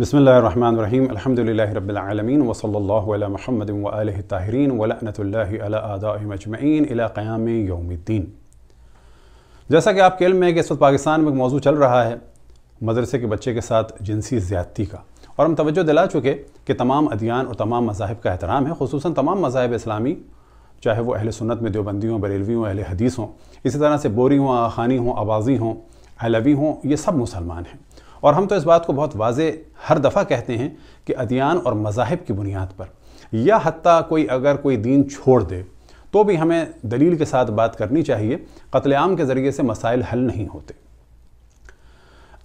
बसमीम अल्हम्दुलिल्लाह रब्बिलआलमीन व सल्लल्लाहु अला मुहम्मद व आलिहि ताहिरीन व लअनतुल्लाहि अला आदाइ मजमईन इला क़याम यौमिद्दीन जैसा कि आपके इल्म है कि इस वक्त पाकिस्तान में एक मौजू चल रहा है मदरसे के बच्चे के साथ जिनसी ज़्यादती का और हम तवज्जो दिला चुके कि तमाम अदियान और तमाम मजाहब का एहतराम है खसूस तमाम मजाहब इस्लामी चाहे वो अहल सुन्नत में देवबंदी हों बरेलवी हों अहल हदीस हों इसी तरह से बोरी हों आखानी हों आवाज़ी हों अहलवी हों ये सब मुसलमान हैं और हम तो इस बात को बहुत वाजे हर दफ़ा कहते हैं कि अदियान और मजाहब की बुनियाद पर या हती कोई अगर कोई दीन छोड़ दे तो भी हमें दलील के साथ बात करनी चाहिए कत्लेम के ज़रिए से मसाइल हल नहीं होते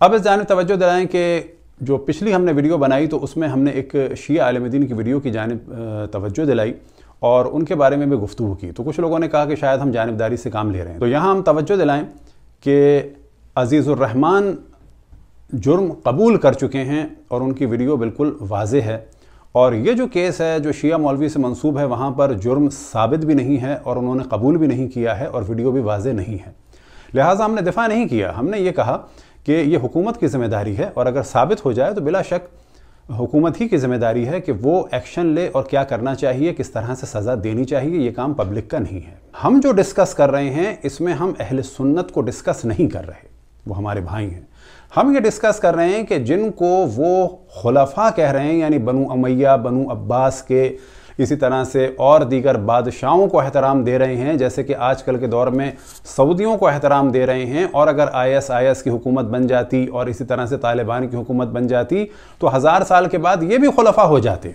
अब इस जानब तवज्जो दिलाएँ कि जो पिछली हमने वीडियो बनाई तो उसमें हमने एक आलम आलमदीन की वीडियो की जानब तोज्जो दिलाई और उनके बारे में भी गुफ्तु की तो कुछ लोगों ने कहा कि शायद हम जानबदारी से काम ले रहे हैं तो यहाँ हम तोज्जो दिलाएँ कि अज़ीज़ुर्रहमान जुर्म कबूल कर चुके हैं और उनकी वीडियो बिल्कुल वाज है और ये जो केस है जो शिया मौलवी से मंसूब है वहाँ पर जुर्म साबित भी नहीं है और उन्होंने कबूल भी नहीं किया है और वीडियो भी वाज नहीं है लिहाजा हमने दिफा नहीं किया हमने ये कहा कि ये हुकूमत की ज़िम्मेदारी है और अगर साबित हो जाए तो बिला शक हुकूमत ही की ज़िम्मेदारी है कि वो एक्शन ले और क्या करना चाहिए किस तरह से सज़ा देनी चाहिए ये काम पब्लिक का नहीं है हम जो डिस्कस कर रहे हैं इसमें हम अहल सुन्नत को डिस्कस नहीं कर रहे वो हमारे भाई हैं हम ये डिस्कस कर रहे हैं कि जिनको वो खलफ़ा कह रहे हैं यानी बनु अमैया बनु अब्बास के इसी तरह से और दीगर बादशाहों को एहतराम दे रहे हैं जैसे कि आजकल के दौर में सऊदियों को एहतराम दे रहे हैं और अगर आईएसआईएस की हुकूमत बन जाती और इसी तरह से तालिबान की हुकूमत बन जाती तो हज़ार साल के बाद ये भी खलफा हो जाते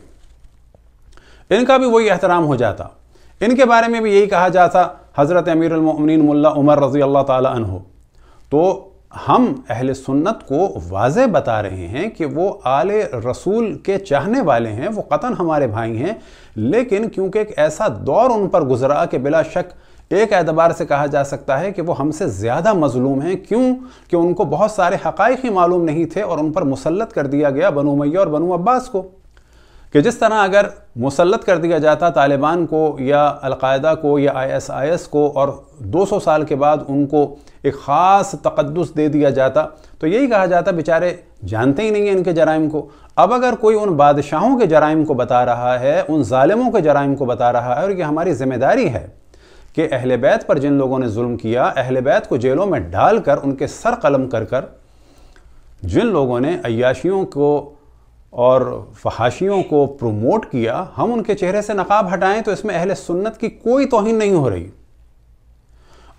इनका भी वही एहतराम हो जाता इनके बारे में भी यही कहा जाता हज़रत अमीरमिन मुल्ला उमर रज़ी अल्लाह तहो तो हम अहल सुन्नत को वाज बता रहे हैं कि वो आले रसूल के चाहने वाले हैं वो कतन हमारे भाई हैं लेकिन क्योंकि एक ऐसा दौर उन पर गुजरा कि बिला शक एक एतबार से कहा जा सकता है कि वो हमसे ज़्यादा मजलूम हैं क्यों कि उनको बहुत सारे हक़ ही मालूम नहीं थे और उन पर मुसलत कर दिया गया बनो मैया और बनो अब्बास को कि जिस तरह अगर मुसलत कर दिया जाता तालिबान को या अलकायदा को या आईएसआईएस को और 200 साल के बाद उनको एक ख़ास तकदस दे दिया जाता तो यही कहा जाता बेचारे जानते ही नहीं हैं इनके जराइम को अब अगर कोई उन बादशाहों के जराइम को बता रहा है उन ालिमों के जराइम को बता रहा है और ये हमारी ज़िम्मेदारी है कि अहल बैत पर जिन लोगों ने म किया अहल बैत को जेलों में डाल कर उनके सर कलम कर कर जिन लोगों ने अयाशियों को और फहाशियों को प्रमोट किया हम उनके चेहरे से नकाब हटाएं तो इसमें अहल सुन्नत की कोई तोहिन नहीं हो रही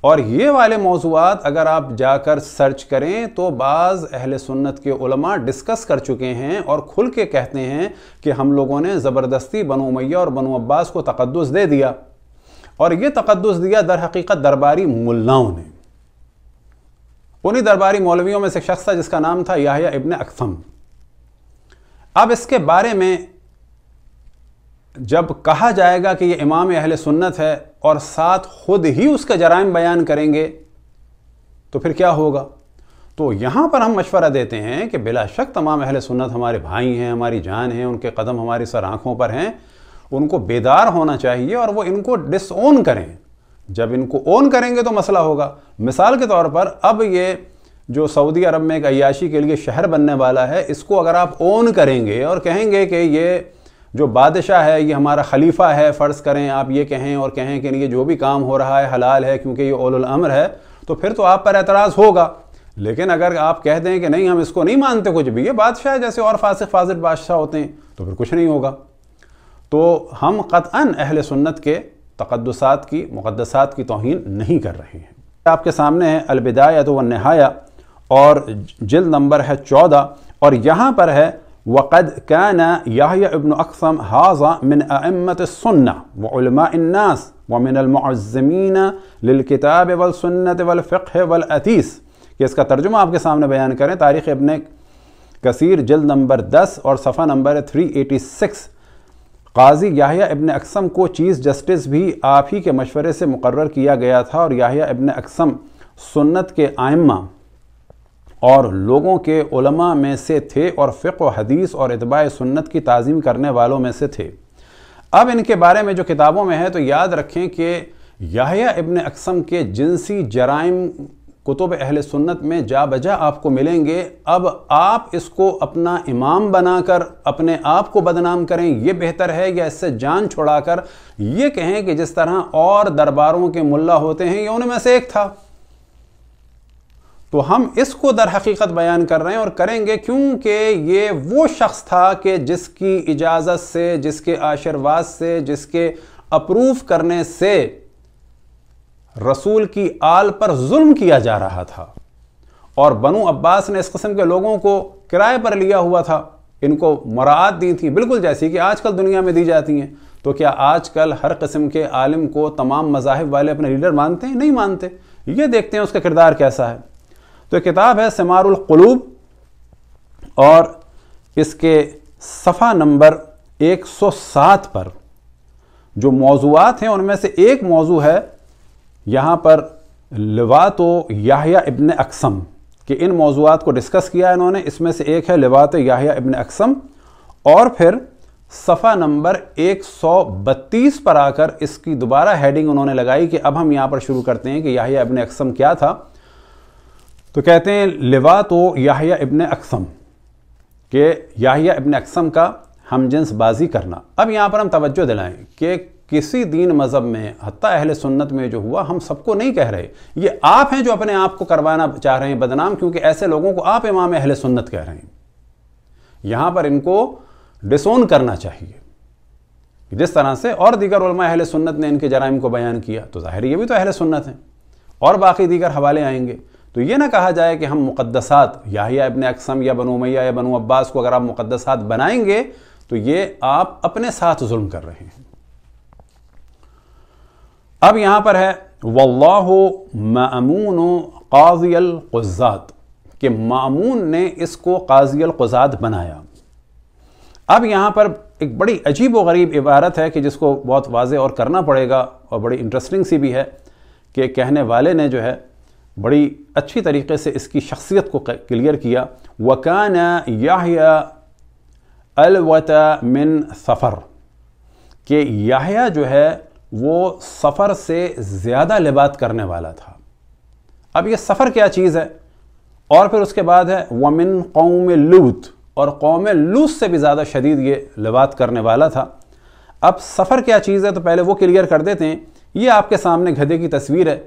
और ये वाले मौजूद अगर आप जाकर सर्च करें तो बाज़ अहल सुन्नत के उलमा डिस्कस कर चुके हैं और खुल के कहते हैं कि हम लोगों ने ज़बरदस्ती बनो मैया और बनो अब्बास को तकदस दे दिया और ये तकदस दिया दर हकीकत दरबारी मुल्लाओं ने उन्हीं दरबारी मौलवियों में से शख्स था जिसका नाम था याहिया इबन अकसम अब इसके बारे में जब कहा जाएगा कि ये इमाम अहल सुन्नत है और साथ खुद ही उसका जराइम बयान करेंगे तो फिर क्या होगा तो यहाँ पर हम मशवरा देते हैं कि बिला शक तमाम अहल सुन्नत हमारे भाई हैं हमारी जान हैं उनके कदम हमारे सर आँखों पर हैं उनको बेदार होना चाहिए और वो इनको डिसओन करें जब इनको ओन करेंगे तो मसला होगा मिसाल के तौर पर अब ये जो सऊदी अरब में एक अयाशी के लिए शहर बनने वाला है इसको अगर आप ओन करेंगे और कहेंगे कि ये जो बादशाह है ये हमारा खलीफा है फ़र्ज़ करें आप ये कहें और कहें कि ये जो भी काम हो रहा है हलाल है क्योंकि ये ओल अमर है तो फिर तो आप पर एतराज़ होगा लेकिन अगर आप कह दें कि नहीं हम इसको नहीं मानते कुछ भी ये बादशाह जैसे और फासिक फाजिर बादशाह होते हैं तो फिर कुछ नहीं होगा तो हम क़तअन अहल सुन्नत के तकदसात की मुक़दसात की तोहन नहीं कर रहे हैं आपके सामने है अलबिदायत व नहाया और जिल नंबर है चौदह और यहाँ पर है वक़द कैन इब्न अकसम हाजा मिन अमत सन्ना वमास वमिनज़मीन लिलकताब वलसन्नत वलफ़ वलअतीस कि इसका तर्जुमा आपके सामने बयान करें तारीख़ इबन कसीर जल्द नंबर दस और सफ़ा number three eighty six Qazi Yahya ibn Aktham को चीफ़ जस्टिस भी आप ही के मशवरे से मुकर किया गया था और याहिया इबन अकसम सुन्नत के आयमा और लोगों के उलमा में से थे और फ़िक हदीस और इतबा सुन्नत की तज़ीम करने वालों में से थे अब इनके बारे में जो किताबों में है तो याद रखें कि याहिया इबन अकसम के जिनसी जराइम कुतुब अहल सुन्नत में जा बजा आपको मिलेंगे अब आप इसको अपना इमाम बनाकर अपने आप को बदनाम करें यह बेहतर है या इससे जान छुड़ाकर ये कहें कि जिस तरह और दरबारों के मुल्ला होते हैं ये उनमें से एक था तो हम इसको दर हकीकत बयान कर रहे हैं और करेंगे क्योंकि ये वो शख्स था कि जिसकी इजाज़त से जिसके आशीर्वाद से जिसके अप्रूव करने से रसूल की आल पर जुल्म किया जा रहा था और बनु अब्बास ने इस कस्म के लोगों को किराए पर लिया हुआ था इनको मराहत दी थी बिल्कुल जैसी कि आजकल दुनिया में दी जाती हैं तो क्या आजकल हर कस्म के आलिम को तमाम मजाहब वाले अपने लीडर मानते हैं नहीं मानते ये देखते हैं उसका किरदार कैसा है तो किताब है समारुलूब और इसके सफ़ा नंबर 107 पर जो मौजूद हैं उनमें से एक मौजू है यहाँ पर लिवात याहिया इबन अक्सम कि इन मौजूद को डिस्कस किया इन्होंने इसमें से एक है लिवात याहिया इबन अक्सम और फिर सफ़ा नंबर 132 पर आकर इसकी दोबारा हेडिंग उन्होंने लगाई कि अब हम यहाँ पर शुरू करते हैं कि याहिया इबन अक्सम क्या था तो कहते हैं लिवा तो याहिया इबन अक्सम के याहिया इबन अक्सम का हम बाजी करना अब यहाँ पर हम तवज्जो दिलाएं कि किसी दीन मज़हब में हती अहल सुन्नत में जो हुआ हम सबको नहीं कह रहे ये आप हैं जो अपने आप को करवाना चाह रहे हैं बदनाम क्योंकि ऐसे लोगों को आप इमाम अहल सुन्नत कह रहे हैं यहाँ पर इनको डिसोन करना चाहिए जिस तरह से और दीगर अहल सुन्नत ने इनके जराइम को बयान किया तो ज़ाहिर ये भी तो अहल सुन्नत हैं और बाकी दीगर हवाले आएंगे तो ये ना कहा जाए कि हम मुक़दसात याहिया इबन अकसम या बनो मैया या बनो अब्बास को अगर आप मुक़दसात बनाएंगे तो ये आप अपने साथ जुल्म कर रहे हैं अब यहाँ पर है वल्लाहु मामून काजियल कुज़ात कि मामून ने इसको काजियल कुज़ात बनाया अब यहाँ पर एक बड़ी अजीब व गरीब इबारत है कि जिसको बहुत वाज और करना पड़ेगा और बड़ी इंटरेस्टिंग सी भी है कि कहने वाले ने जो है बड़ी अच्छी तरीके से इसकी शख्सियत को क्लियर किया वकान याहिया अलवता मिन सफ़र कि याहिया जो है वो सफ़र से ज़्यादा लिबात करने वाला था अब ये सफ़र क्या चीज़ है और फिर उसके बाद है वमिन कौम लूत और कौम लूत से भी ज़्यादा शदीद ये लिबात करने वाला था अब सफ़र क्या चीज़ है तो पहले वो क्लियर कर देते हैं ये आपके सामने गधे की तस्वीर है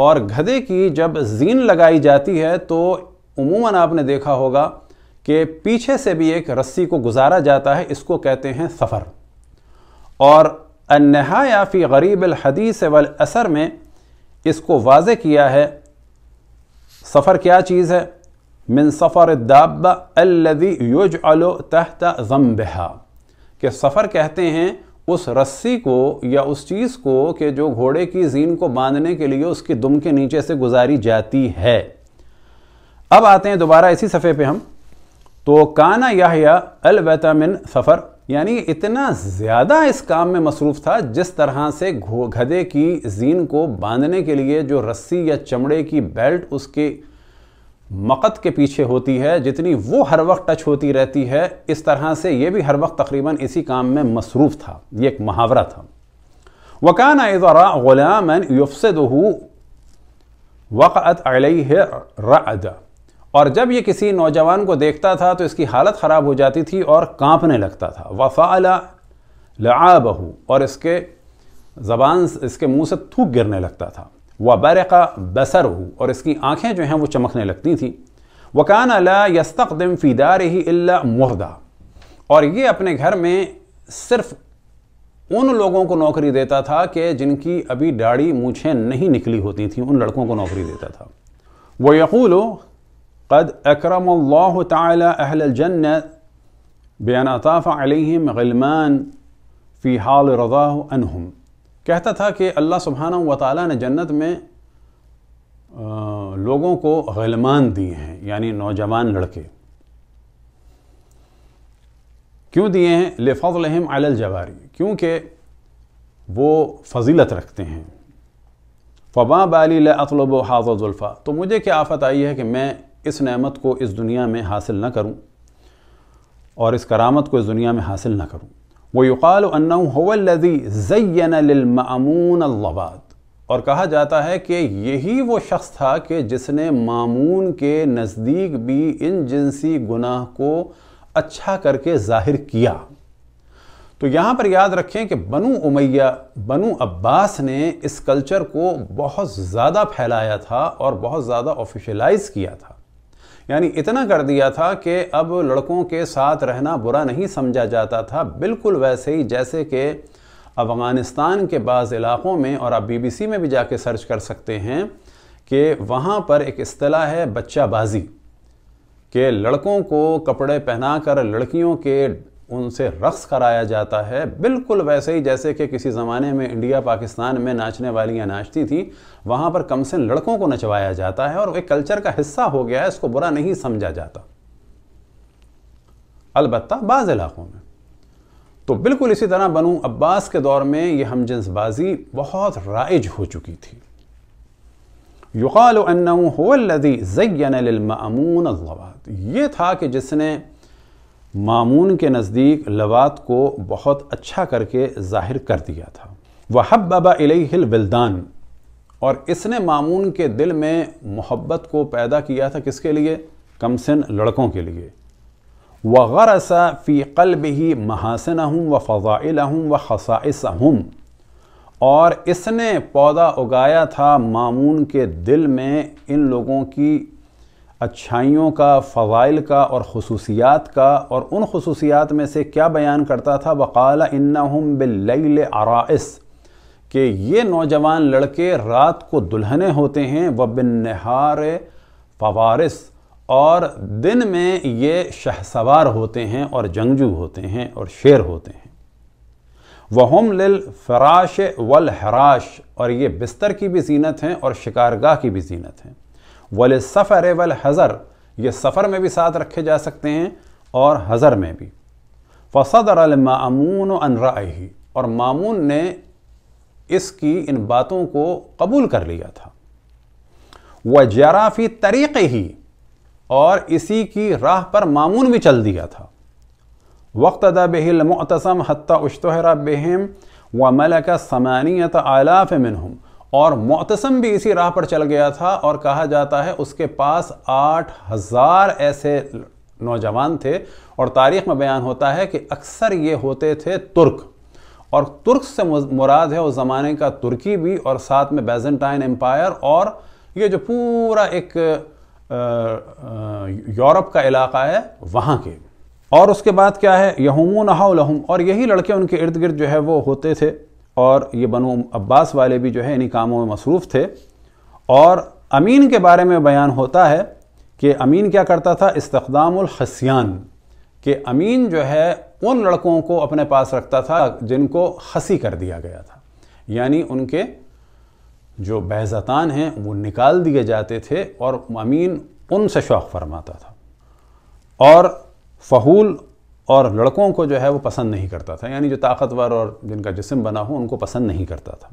और गधे की जब जीन लगाई जाती है तो उमूमन आपने देखा होगा कि पीछे से भी एक रस्सी को गुजारा जाता है इसको कहते हैं सफ़र और अनहाया फ़ी गरीब हदीस वल असर में इसको वाज किया है सफ़र क्या चीज़ है मिन सफ़र दाबा अल्लदी युज अलो तहत ज़म्बहा के सफ़र कहते हैं उस रस्सी को या उस चीज़ को कि जो घोड़े की जीन को बांधने के लिए उसकी दुम के नीचे से गुजारी जाती है अब आते हैं दोबारा इसी सफ़े पे हम तो काना याहिया वैतामिन सफ़र यानी इतना ज़्यादा इस काम में मसरूफ़ था जिस तरह से घो गधे की जीन को बांधने के लिए जो रस्सी या चमड़े की बेल्ट उसके मकत के पीछे होती है जितनी वो हर वक्त टच होती रहती है इस तरह से ये भी हर वक्त तकरीबन इसी काम में मसरूफ़ था ये एक मुहावरा था वकान आज़रा ग़ुलाम युफसदहू वक़त है रद और जब ये किसी नौजवान को देखता था तो इसकी हालत ख़राब हो जाती थी और कांपने लगता था वफ़ाला लाबहू और इसके ज़बान इसके मुंह से थूक गिरने लगता था وبرق بصره اور اس کی آنکھیں جو ہیں وہ چمکنے لگتی تھیں وکانا لا يستقدم في داره الا مردا اور یہ اپنے گھر میں صرف ان لوگوں کو نوکری دیتا تھا کہ جن کی ابھی داڑھی مونچھیں نہیں نکلی ہوتی تھیں ان لڑکوں کو نوکری دیتا تھا ويقول قد اكرم الله تعالى اهل الجنه بان اطاف عليهم غلمان في حال رضاه عنهم कहता था कि अल्लाह सुबहाना व ने जन्नत में आ, लोगों को गलमान दिए हैं यानी नौजवान लड़के क्यों दिए हैं लिफाजलहम अलजवारी क्योंकि वो फजीलत रखते हैं फ़बा बाली लतलब हाजुल्फ़ा तो मुझे क्या आफत आई है कि मैं इस नेमत को इस दुनिया में हासिल ना करूं और इस करामत को इस दुनिया में हासिल ना करूं वयुकाल हवल्लि जयन लमून और कहा जाता है कि यही वो शख्स था कि जिसने मामून के नज़दीक भी इन जिनसी गुनाह को अच्छा करके जाहिर किया तो यहाँ पर याद रखें कि बनु उमैया बनु अब्बास ने इस कल्चर को बहुत ज़्यादा फैलाया था और बहुत ज़्यादा ऑफिशलाइज किया था यानी इतना कर दिया था कि अब लड़कों के साथ रहना बुरा नहीं समझा जाता था बिल्कुल वैसे ही जैसे कि अफ़गानिस्तान के बाज़ इलाक़ों में और आप बीबीसी में भी जाके सर्च कर सकते हैं कि वहाँ पर एक अतलाह है बच्चा बाजी के लड़कों को कपड़े पहनाकर लड़कियों के उनसे रक्स कराया जाता है बिल्कुल वैसे ही जैसे कि किसी ज़माने में इंडिया पाकिस्तान में नाचने वालियाँ नाचती थी वहाँ पर कम से लड़कों को नचवाया जाता है और एक कल्चर का हिस्सा हो गया है इसको बुरा नहीं समझा जाता अलबत् बाज़ इलाक़ों में तो बिल्कुल इसी तरह बनू अब्बास के दौर में यह हम जिन्सबाजी बहुत राइज हो चुकी थी युकाल होदी जयन लमून ये था कि जिसने मामून के नज़दीक लवात को बहुत अच्छा करके ज़ाहिर कर दिया था वह बाबा इलेहिल विल्दान और इसने मामून के दिल में मोहब्बत को पैदा किया था किसके लिए कमसिन लड़कों के लिए व गरसा फ़ी कल्ब ही महासन हूँ व फ़ाइल हूँ व खसाइस हूँ और इसने पौधा उगाया था मामून के दिल में इन लोगों की अच्छाइयों का फ़वाइल का और खसूसियात का और उन खसूसियात में से क्या बयान करता था वक़ाल हम बिल्लैल आराइस कि ये नौजवान लड़के रात को दुल्हने होते हैं व नहार फवारिस और दिन में ये शहसवार होते हैं और जंगजू होते हैं और शेर होते हैं वहम लिल फराश वल हराश और ये बिस्तर की भी जीनत हैं और शिकारगाह की भी जीनत हैं वल सफ़र वल हज़र ये सफ़र में भी साथ रखे जा सकते हैं और हज़र में भी फ़सदर अनरा ही और मामून ने इसकी इन बातों को कबूल कर लिया था वह जराफ़ी तरीक़े ही और इसी की राह पर मामून भी चल दिया था वक्त अदा मतसम हत्या उश्तरा बेहम व मलक समानियत आलाफ़ मिनहम और मोतसम भी इसी राह पर चल गया था और कहा जाता है उसके पास आठ हज़ार ऐसे नौजवान थे और तारीख में बयान होता है कि अक्सर ये होते थे तुर्क और तुर्क से मुराद है उस ज़माने का तुर्की भी और साथ में बेजेंटाइन एम्पायर और ये जो पूरा एक यूरोप का इलाका है वहाँ के और उसके बाद क्या है यहूम हाउलहम और यही लड़के उनके इर्द गिर्द जो है वो होते थे और ये बनो अब्बास वाले भी जो है इन्हीं कामों में मसरूफ़ थे और अमीन के बारे में बयान होता है कि अमीन क्या करता था इस्तामसियान कि अमीन जो है उन लड़कों को अपने पास रखता था जिनको हसी कर दिया गया था यानी उनके जो बहजतान हैं वो निकाल दिए जाते थे और अमीन उनसे शौक़ फरमाता था और फ़हूल और लड़कों को जो है वो पसंद नहीं करता था यानी जो ताकतवर और जिनका जिसम बना हो उनको पसंद नहीं करता था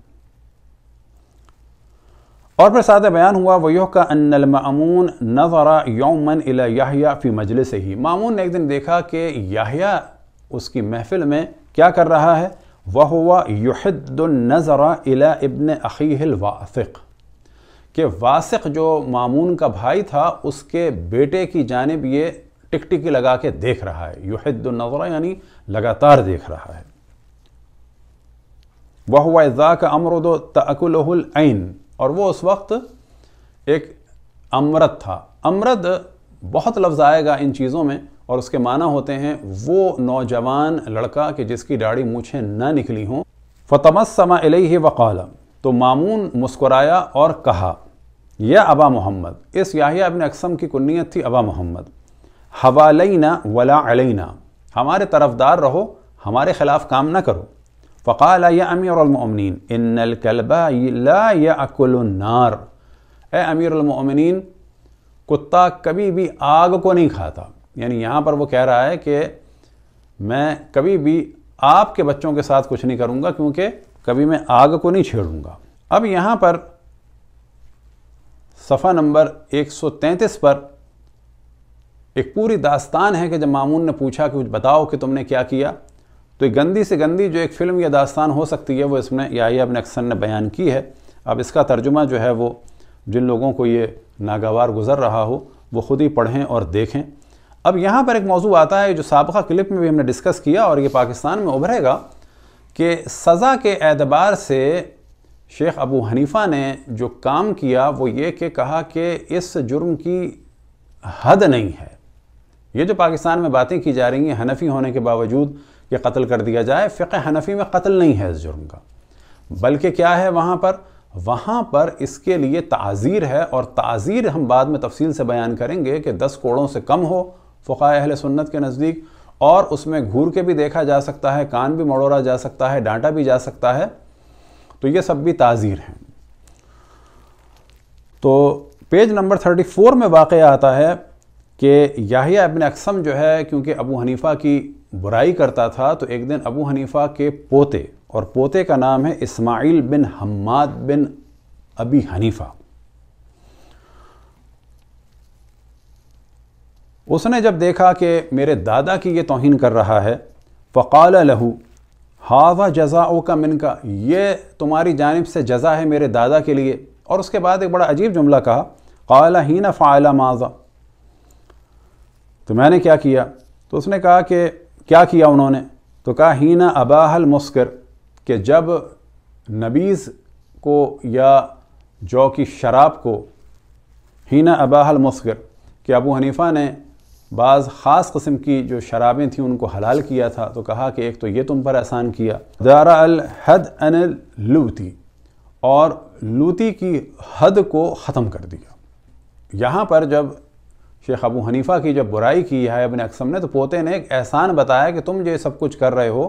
और फिर साथ बयान हुआ वयोह का अनमून नज़रा यौमन इला याहिया फ़ी से ही मामून ने एक दिन देखा कि याहिया उसकी महफिल में क्या कर रहा है वह हुआ युहदुलनजरा इला इबन अखील वासिक के वासिक जो मामून का भाई था उसके बेटे की जानब ये टिकटिकी लगा के देख रहा है नजरा यानी लगातार देख रहा है वह हुआ इज़ा का अमरुद तकुल और वो उस वक्त एक अमृत था अमृत बहुत लफ्ज़ आएगा इन चीज़ों में और उसके माना होते हैं वो नौजवान लड़का कि जिसकी डाढ़ी मूछें ना निकली हों फ़तमसमा अलही वकाल तो मामून मुस्कुराया और कहा यह अबा मोहम्मद इस याहिया अपने अक्सम की कुन्नीत थी अबा मोहम्मद हवालैना वला अलैना हमारे तरफदार रहो हमारे खिलाफ काम ना करो फ़काल या अमीरमिन इन कलबा अकुलनार ए अमीरमिन कुत्ता कभी भी आग को नहीं खाता यानी यहाँ पर वो कह रहा है कि मैं कभी भी आपके बच्चों के साथ कुछ नहीं करूँगा क्योंकि कभी मैं आग को नहीं छेड़ूँगा अब यहाँ पर सफ़ा नंबर 133 पर एक पूरी दास्तान है कि जब मामून ने पूछा कि कुछ बताओ कि तुमने क्या किया तो गंदी से गंदी जो एक फ़िल्म या दास्तान हो सकती है वो इसमें याया अबन अक्सन ने बयान की है अब इसका तर्जुमा जो है वो जिन लोगों को ये नागवार गुजर रहा हो वो ख़ुद ही पढ़ें और देखें अब यहाँ पर एक मौजू आता है जो सबका क्लिप में भी हमने डिस्कस किया और ये पाकिस्तान में उभरेगा कि सज़ा के एतबार से शेख अबू हनीफ़ा ने जो काम किया वो ये कि कहा कि इस जुर्म की हद नहीं है ये जो पाकिस्तान में बातें की जा रही हैं हनफी होने के बावजूद ये कत्ल कर दिया जाए फ़िक हनफी में कत्ल नहीं है इस जुर्म का बल्कि क्या है वहाँ पर वहाँ पर इसके लिए ताज़ीर है और ताज़ीर हम बाद में तफसील से बयान करेंगे कि दस कोड़ों से कम हो फ़ुका अहल सुन्नत के नज़दीक और उसमें घूर के भी देखा जा सकता है कान भी मड़ोरा जा सकता है डांटा भी जा सकता है तो ये सब भी ताज़ीर हैं तो पेज नंबर थर्टी फोर में वाक़ आता है कि याहिया इबन अक्सम जो है क्योंकि अबू हनीफ़ा की बुराई करता था तो एक दिन अबू हनीफ़ा के पोते और पोते का नाम है इस्माइल बिन हम्माद बिन अबी हनीफ़ा उसने जब देखा कि मेरे दादा की ये तोहन कर रहा है फ़काल लहू हावा जजा का मिन का ये तुम्हारी जानब से जजा है मेरे दादा के लिए और उसके बाद एक बड़ा अजीब जुमला कहा काला ही न फ़ाला माजा तो मैंने क्या किया तो उसने कहा कि क्या किया उन्होंने तो कहा हीना अबाहल मुस्कर कि जब नबीज़ को या जौ की शराब को हीना अबाहल मुस्कर कि अबू हनीफ़ा ने बाज़ ख़ास कस्म की जो शराबें थीं उनको हलाल किया था तो कहा कि एक तो ये तुम पर आसान किया दारा अल हद अन लूती और लूती की हद को ख़त्म कर दिया यहाँ पर जब शेख अबू हनीफ़ा की जब बुराई की है अबिन अकसम ने तो पोते ने एक एहसान बताया कि तुम जो सब कुछ कर रहे हो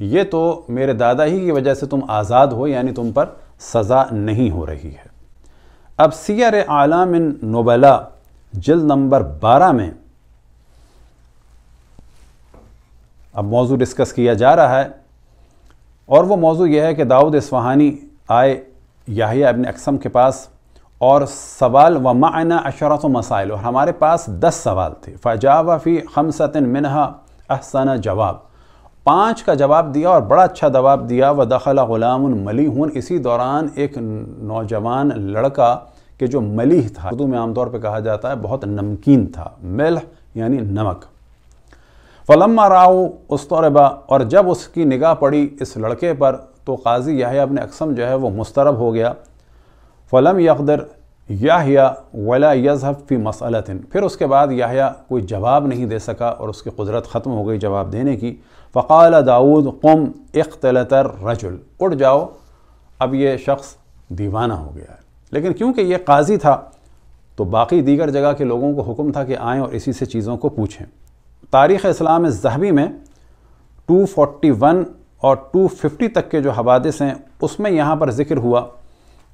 ये तो मेरे दादा ही की वजह से तुम आज़ाद हो यानी तुम पर सज़ा नहीं हो रही है अब सियर आलाम नोबला जल्द नंबर बारह में अब मौजू डिस्कस किया जा रहा है और वो मौजू यह है कि दाऊद इसवाहानी आए याहिया अबन अकसम के पास और सवाल व मायना अशरत मसाइल और हमारे पास दस सवाल थे फ़जाब फ़ी हमसतिन मिनहा अहसन जवाब पाँच का जवाब दिया और बड़ा अच्छा जवाब दिया व दखला ग़ुलाम हूँ इसी दौरान एक नौजवान लड़का के जो मलिह था उर्दू में आमतौर पर कहा जाता है बहुत नमकीन था मिल यानी नमक फलम्मा राव उसबा और जब उसकी निगाह पड़ी इस लड़के पर तो काजी यह अपने अक्सम जो है वो मुस्तरब हो गया फ़लम यकदर याहिया वला यजहब फ़ी मसलतिन फिर उसके बाद याहिया कोई जवाब नहीं दे सका और उसकी कुदरत ख़त्म हो गई जवाब देने की फ़काल दाऊद कम इख्तलतर रजुल उठ जाओ अब ये शख्स दीवाना हो गया है लेकिन क्योंकि ये काजी था तो बाकी दीगर जगह के लोगों को हुक्म था कि आएँ और इसी से चीज़ों को पूछें तारीख़ इस्लाम जहबी में टू फोटी वन और टू फिफ्टी तक के जो हवादस हैं उसमें यहाँ पर ज़िक्र हुआ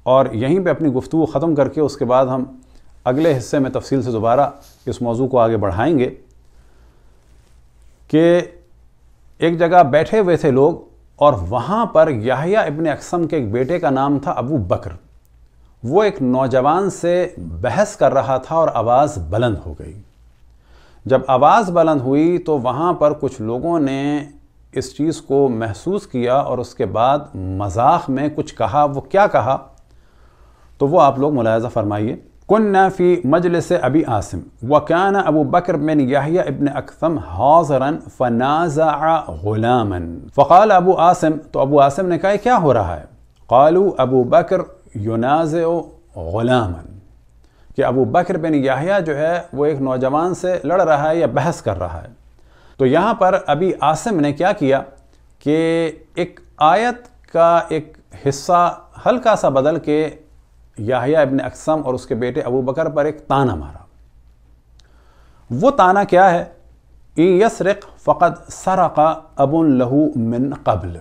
और यहीं पे अपनी गुफ्तु ख़त्म करके उसके बाद हम अगले हिस्से में तफसील से दोबारा इस मौजू को आगे बढ़ाएंगे कि एक जगह बैठे हुए थे लोग और वहाँ पर याहिया इबन अक्सम के एक बेटे का नाम था अबू बकर वो एक नौजवान से बहस कर रहा था और आवाज़ बुलंद हो गई जब आवाज़ बुलंद हुई तो वहाँ पर कुछ लोगों ने इस चीज़ को महसूस किया और उसके बाद मजाक में कुछ कहा वो क्या कहा तो वो आप लोग मुलायजा फरमाइए कन्ना फ़ी मजलिस अबी आसम वकान अबू बकर बिन याहिया इबन अकसम हाजरन फनाजा गुलामन फ़काल अबू आसम तो अबू आसिम ने कहा क्या हो रहा है कालू अबू बकर युनाज गुलामन कि अबू बकर बिन याहिया जो है वो एक नौजवान से लड़ रहा है या बहस कर रहा है तो यहाँ पर अभी आसम ने क्या किया कि एक आयत का एक हिस्सा हल्का सा बदल के याहिया इब्ने अकसम और उसके बेटे अबू बकर पर एक ताना मारा वो ताना क्या है इन यसरक फ़कत सरका अबुन लहू मिन कबल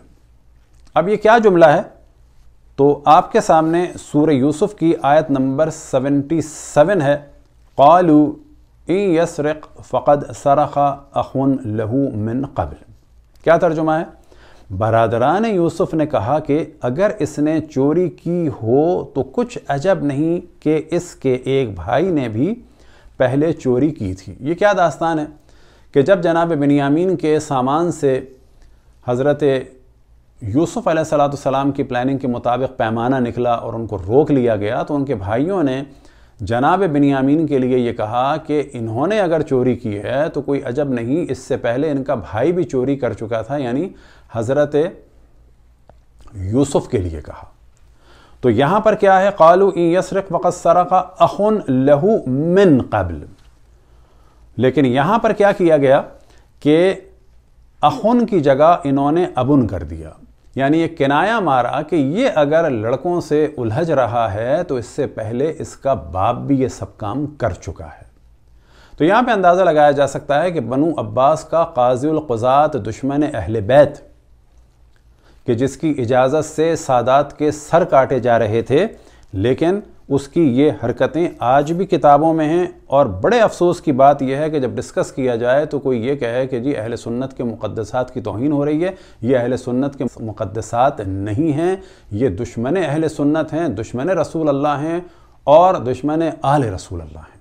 अब ये क्या जुमला है तो आपके सामने सूर यूसुफ की आयत नंबर 77 है कालू इन यसरक फ़कत सरका अखुन लहू मिन कबल क्या तर्जुमा है बरदरान यूसुफ ने कहा कि अगर इसने चोरी की हो तो कुछ अजब नहीं कि इसके एक भाई ने भी पहले चोरी की थी ये क्या दास्तान है कि जब जनाब बिनियामीन के सामान से हज़रत यूसुफ सलाम की प्लानिंग के मुताबिक पैमाना निकला और उनको रोक लिया गया तो उनके भाइयों ने जनाब बिनियामीन के लिए ये कहा कि इन्होंने अगर चोरी की है तो कोई अजब नहीं इससे पहले इनका भाई भी चोरी कर चुका था यानी हज़रत यूसुफ के लिए कहा तो यहाँ पर क्या है कालू यसरक वक़त सरा अखुन लहू मिन कबल लेकिन यहाँ पर क्या किया गया कि अखुन की जगह इन्होंने अबुन कर दिया यानी ये किनाया मारा कि ये अगर लड़कों से उलझ रहा है तो इससे पहले इसका बाप भी ये सब काम कर चुका है तो यहाँ पे अंदाज़ा लगाया जा सकता है कि बनू अब्बास का काजुलक़ात दुश्मन अहल बैत कि जिसकी इजाज़त से सादात के सर काटे जा रहे थे लेकिन उसकी ये हरकतें आज भी किताबों में हैं और बड़े अफसोस की बात यह है कि जब डिस्कस किया जाए तो कोई ये कहे कि जी अहल सुन्नत के मुक़दसात की तोहन हो रही है ये अहल सुन्नत के मुक़दसात नहीं हैं ये दुश्मन अहल सुन्नत हैं दुश्मन रसूल अल्लाह हैं और दुश्मन आल रसूल अल्लाह हैं